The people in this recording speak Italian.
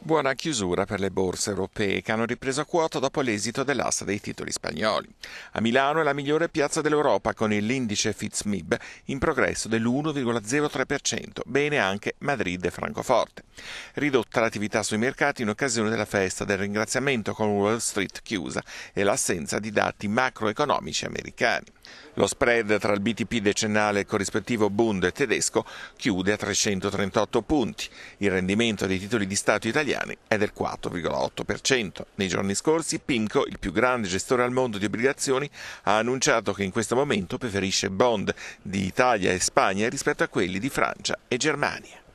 Buona chiusura per le borse europee che hanno ripreso quota dopo l'esito dell'asta dei titoli spagnoli. A Milano è la migliore piazza dell'Europa con l'indice FITSMIB in progresso dell'1,03%, bene anche Madrid e Francoforte. Ridotta l'attività sui mercati in occasione della festa del ringraziamento con Wall Street chiusa e l'assenza di dati macroeconomici americani. Lo spread tra il BTP decennale e il corrispettivo Bund tedesco chiude a 338 punti. Il rendimento dei titoli di Stato italiani italiani è del 4,8%. Nei giorni scorsi PIMCO, il più grande gestore al mondo di obbligazioni, ha annunciato che in questo momento preferisce bond di Italia e Spagna rispetto a quelli di Francia e Germania.